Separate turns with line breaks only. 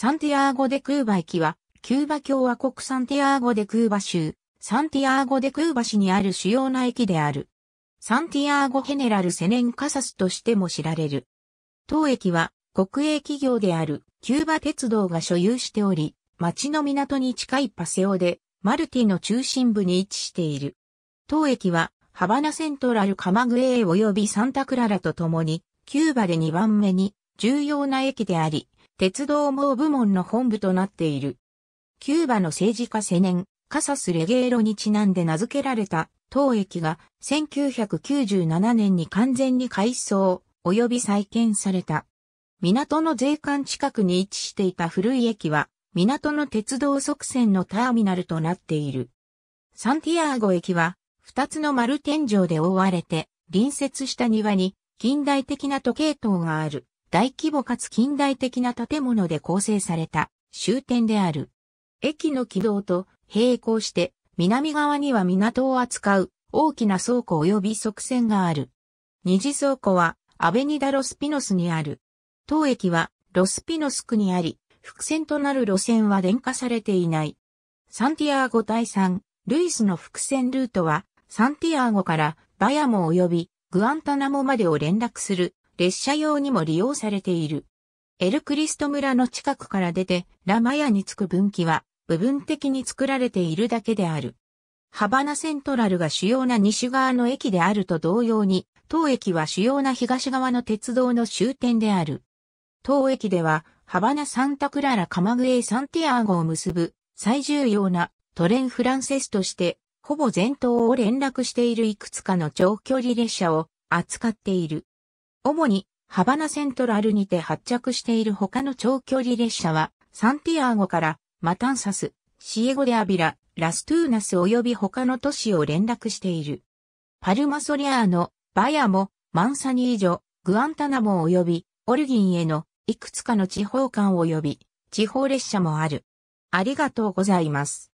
サンティアーゴ・デ・クーバ駅は、キューバ共和国サンティアーゴ・デ・クーバ州、サンティアーゴ・デ・クーバ市にある主要な駅である。サンティアーゴ・ヘネラル・セネン・カサスとしても知られる。当駅は、国営企業であるキューバ鉄道が所有しており、町の港に近いパセオで、マルティの中心部に位置している。当駅は、ハバナセントラル・カマグエー及びサンタクララと共に、キューバで2番目に重要な駅であり、鉄道網部門の本部となっている。キューバの政治家青年、カサス・レゲーロにちなんで名付けられた当駅が1997年に完全に改装及び再建された。港の税関近くに位置していた古い駅は港の鉄道側線のターミナルとなっている。サンティアーゴ駅は二つの丸天井で覆われて隣接した庭に近代的な時計塔がある。大規模かつ近代的な建物で構成された終点である。駅の軌道と並行して南側には港を扱う大きな倉庫及び側線がある。二次倉庫はアベニダ・ロスピノスにある。当駅はロスピノス区にあり、伏線となる路線は電化されていない。サンティアーゴ第三、ルイスの伏線ルートはサンティアーゴからバヤモ及びグアンタナモまでを連絡する列車用にも利用されている。エルクリスト村の近くから出て、ラマヤに着く分岐は、部分的に作られているだけである。ハバナセントラルが主要な西側の駅であると同様に、当駅は主要な東側の鉄道の終点である。当駅では、ハバナ・サンタクララ・カマグエ・サンティアーゴを結ぶ最重要なトレン・フランセスとして、ほぼ全島を連絡しているいくつかの長距離列車を扱っている。主にハバナセントラルにて発着している他の長距離列車は、サンティアーゴからマタンサス、シエゴデアビラ、ラストゥーナス及び他の都市を連絡している。パルマソリアーノ、バヤモ、マンサニージョ、グアンタナモ及びオルギンへのいくつかの地方間及び地方列車もある。ありがとうございます。